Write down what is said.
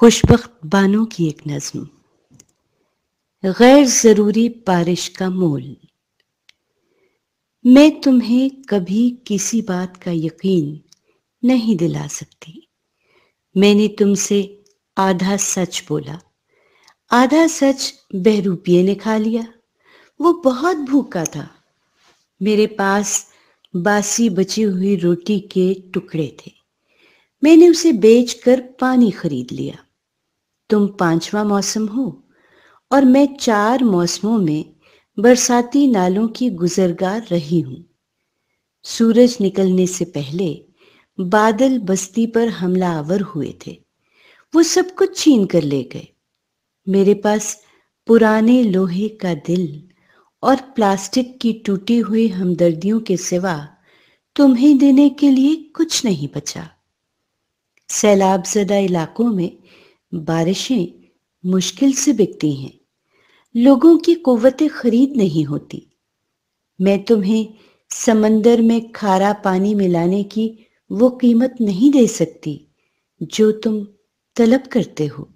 खुशबक बानों की एक नज्म गैर ज़रूरी बारिश का मोल मैं तुम्हें कभी किसी बात का यकीन नहीं दिला सकती मैंने तुमसे आधा सच बोला आधा सच बहरूपिये ने खा लिया वो बहुत भूखा था मेरे पास बासी बची हुई रोटी के टुकड़े थे मैंने उसे बेचकर पानी खरीद लिया तुम पांचवा मौसम हो और मैं चार मौसमों में बरसाती नालों की गुजरगार रही हूं सूरज निकलने से पहले बादल बस्ती पर हमला आवर हुए थे वो सब कुछ छीन कर ले गए मेरे पास पुराने लोहे का दिल और प्लास्टिक की टूटी हुई हमदर्दियों के सिवा तुम्हें देने के लिए कुछ नहीं बचा सैलाब जदा इलाकों में बारिशें मुश्किल से बिकती हैं लोगों की कुवतें खरीद नहीं होती मैं तुम्हें समंदर में खारा पानी मिलाने की वो कीमत नहीं दे सकती जो तुम तलब करते हो